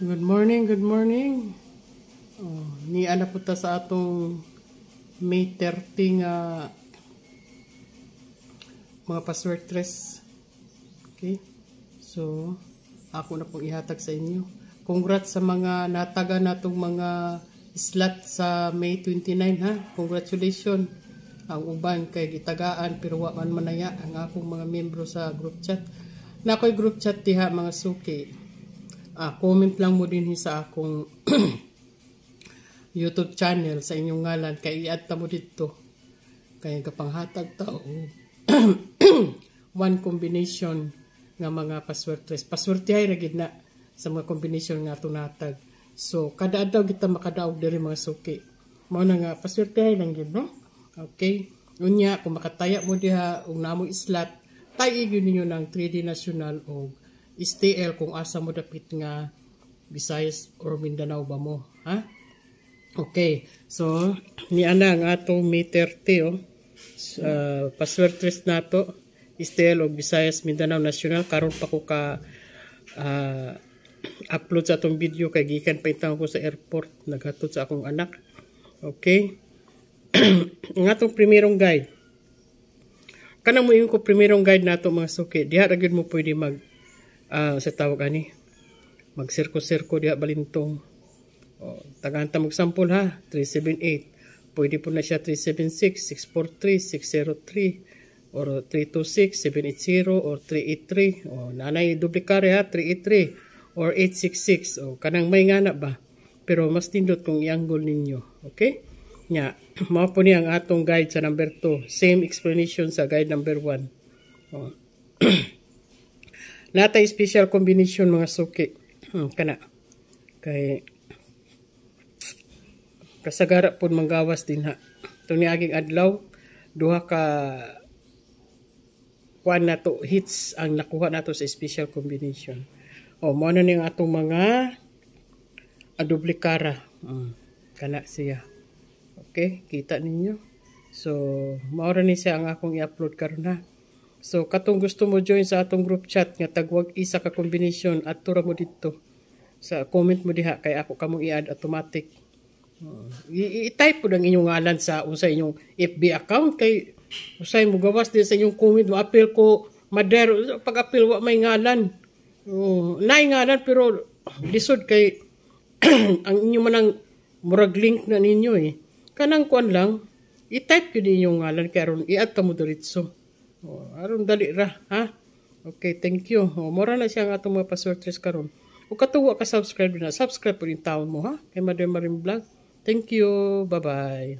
Good morning, good morning. Oh, ni ana po ta sa atong May 30 nga mga password stress. Okay? So, ako na pong ihatag sa inyo. Congrats sa mga nataga natong mga slot sa May 29 ha. Congratulations. Ang uban kay gitagaan pero wa man manaya ang akong mga membro sa group chat. Na Nakoy group chat tiha mga suki uh, comment lang mo din sa akong YouTube channel sa inyong ngalan kay i-add ta mo dito. Kaya kapanghatag ta o one combination nga mga password paswertes. Paswerte ay ragid na sa mga combination nga tunatag. So, kada adlaw kita makadaog diri mga suki. Mao na nga paswerte ay lang gid no? Okay. Unya kung makataya mo diha og namo islat, tay-igyon ninyo ng 3D National og STL kung asa mo dapit nga Visayas or Mindanao ba mo ha okay so ni ana ang atong May 30 oh uh, paswertres nato STL og Visayas Mindanao National karon pa ko ka uh, upload sa atong video kay gikan pa ko sa airport naghatod sa akong anak okay ang atong primerong guide kanang mo ko primerong guide nato mga suki diha ra gyud mo pwede mag uh, sa tawag ani magsirko-sirko diha balintong oh tagaanta mag sample ha 378 pwede po na siya 376 643 603 or 326 780 or 383 oh nanay duplicate ha 383 or 866 oh kanang may ngana ba pero mas tindot kung i ninyo okay nya mao po ni ang atong guide sa number 2 same explanation sa guide number 1 oh Lata special combination mga suki. Hmm, kana. Kay kasagara pud manggawas din ha. Ito ni aking adlaw duha ka kuan na to hits ang nakuha nato sa special combination. O mo na ning atong mga aduplikara. Hmm, kana siya. Okay, kita ninyo. So, maura ni siya ang akong i-upload karon ha. So, katong gusto mo join sa atong group chat nga tagwag isa ka kombinasyon at tura mo dito. Sa comment mo diha kay ako kamo i-add automatic. Hmm. I-type po ng inyong ngalan sa usa inyong FB account kay usay mo gawas din sa inyong comment mo appeal ko madero pag appeal wa may ngalan. Uh, hmm, nay ngalan pero lisod kay ang inyong manang murag link na ninyo eh. Kanang kuan lang i-type yun inyong ngalan karon i-add ta mo diretso. Oh, aron dali ra, ha? Okay, thank you. Oh, mora na lah siya ang atong mga passwordress karon. O oh, katuwa ka subscribe na, subscribe po rin taon mo ha. Kay madoy marim vlog. Thank you. Bye-bye.